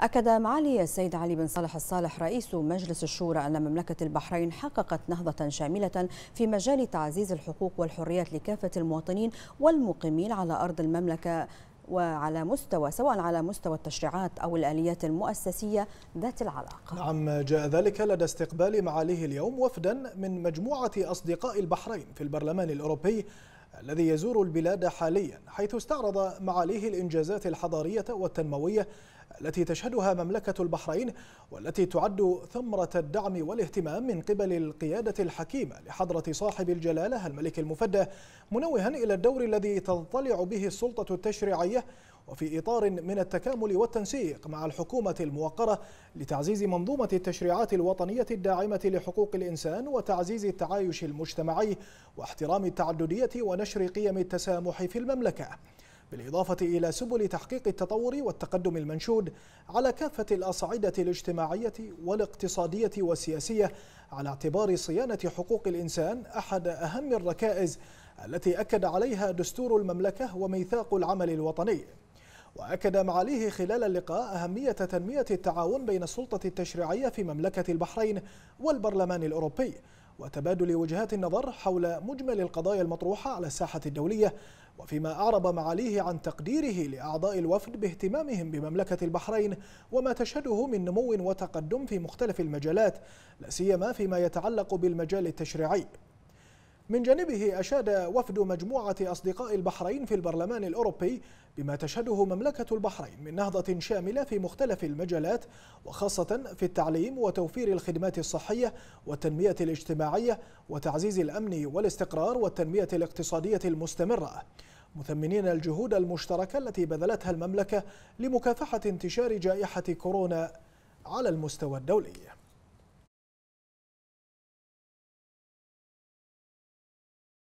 أكد معالي السيد علي بن صالح الصالح رئيس مجلس الشورى أن مملكة البحرين حققت نهضة شاملة في مجال تعزيز الحقوق والحريات لكافة المواطنين والمقيمين على أرض المملكة وعلى مستوى سواء على مستوى التشريعات أو الآليات المؤسسية ذات العلاقة نعم جاء ذلك لدى استقبال معاليه اليوم وفدا من مجموعة أصدقاء البحرين في البرلمان الأوروبي الذي يزور البلاد حاليا حيث استعرض معاليه الإنجازات الحضارية والتنموية التي تشهدها مملكة البحرين والتي تعد ثمرة الدعم والاهتمام من قبل القيادة الحكيمة لحضرة صاحب الجلالة الملك المفدى منوها إلى الدور الذي تضطلع به السلطة التشريعية وفي إطار من التكامل والتنسيق مع الحكومة الموقرة لتعزيز منظومة التشريعات الوطنية الداعمة لحقوق الإنسان وتعزيز التعايش المجتمعي واحترام التعددية ونشر قيم التسامح في المملكة بالإضافة إلى سبل تحقيق التطور والتقدم المنشود على كافة الأصعدة الاجتماعية والاقتصادية والسياسية على اعتبار صيانة حقوق الإنسان أحد أهم الركائز التي أكد عليها دستور المملكة وميثاق العمل الوطني وأكد معاليه خلال اللقاء أهمية تنمية التعاون بين السلطة التشريعية في مملكة البحرين والبرلمان الأوروبي وتبادل وجهات النظر حول مجمل القضايا المطروحة على الساحة الدولية وفيما أعرب معاليه عن تقديره لأعضاء الوفد باهتمامهم بمملكة البحرين وما تشهده من نمو وتقدم في مختلف المجالات لا سيما فيما يتعلق بالمجال التشريعي من جانبه أشاد وفد مجموعة أصدقاء البحرين في البرلمان الأوروبي بما تشهده مملكة البحرين من نهضة شاملة في مختلف المجالات وخاصة في التعليم وتوفير الخدمات الصحية والتنمية الاجتماعية وتعزيز الأمن والاستقرار والتنمية الاقتصادية المستمرة مثمنين الجهود المشتركة التي بذلتها المملكة لمكافحة انتشار جائحة كورونا على المستوى الدولي